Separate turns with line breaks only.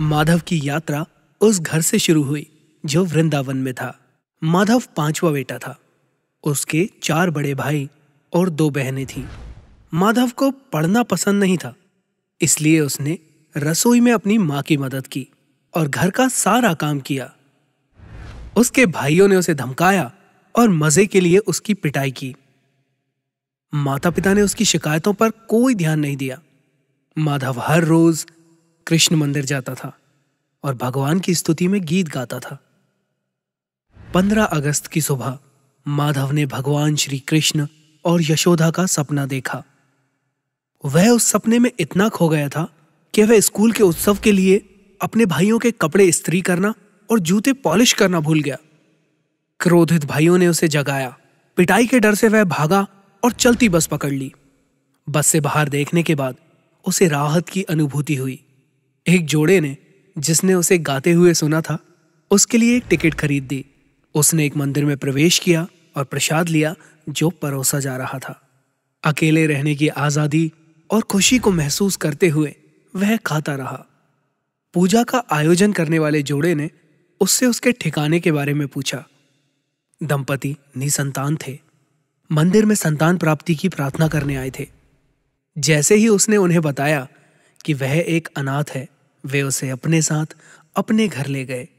माधव की यात्रा उस घर से शुरू हुई जो वृंदावन में था माधव पांचवा बेटा था उसके चार बड़े भाई और दो बहनें थीं माधव को पढ़ना पसंद नहीं था इसलिए उसने रसोई में अपनी माँ की मदद की और घर का सारा काम किया उसके भाइयों ने उसे धमकाया और मजे के लिए उसकी पिटाई की माता पिता ने उसकी शिकायतों पर कोई ध्यान नहीं दिया माधव हर रोज कृष्ण मंदिर जाता था और भगवान की स्तुति में गीत गाता था 15 अगस्त की सुबह माधव ने भगवान श्री कृष्ण और यशोदा का सपना देखा वह उस सपने में इतना खो गया था कि वह स्कूल के उत्सव के लिए अपने भाइयों के कपड़े स्त्री करना और जूते पॉलिश करना भूल गया क्रोधित भाइयों ने उसे जगाया पिटाई के डर से वह भागा और चलती बस पकड़ ली बस से बाहर देखने के बाद उसे राहत की अनुभूति हुई एक जोड़े ने जिसने उसे गाते हुए सुना था उसके लिए एक टिकट खरीद दी उसने एक मंदिर में प्रवेश किया और प्रसाद लिया जो परोसा जा रहा था अकेले रहने की आज़ादी और खुशी को महसूस करते हुए वह खाता रहा पूजा का आयोजन करने वाले जोड़े ने उससे उसके ठिकाने के बारे में पूछा दंपति निसंतान थे मंदिर में संतान प्राप्ति की प्रार्थना करने आए थे जैसे ही उसने उन्हें बताया कि वह एक अनाथ है वे उसे अपने साथ अपने घर ले गए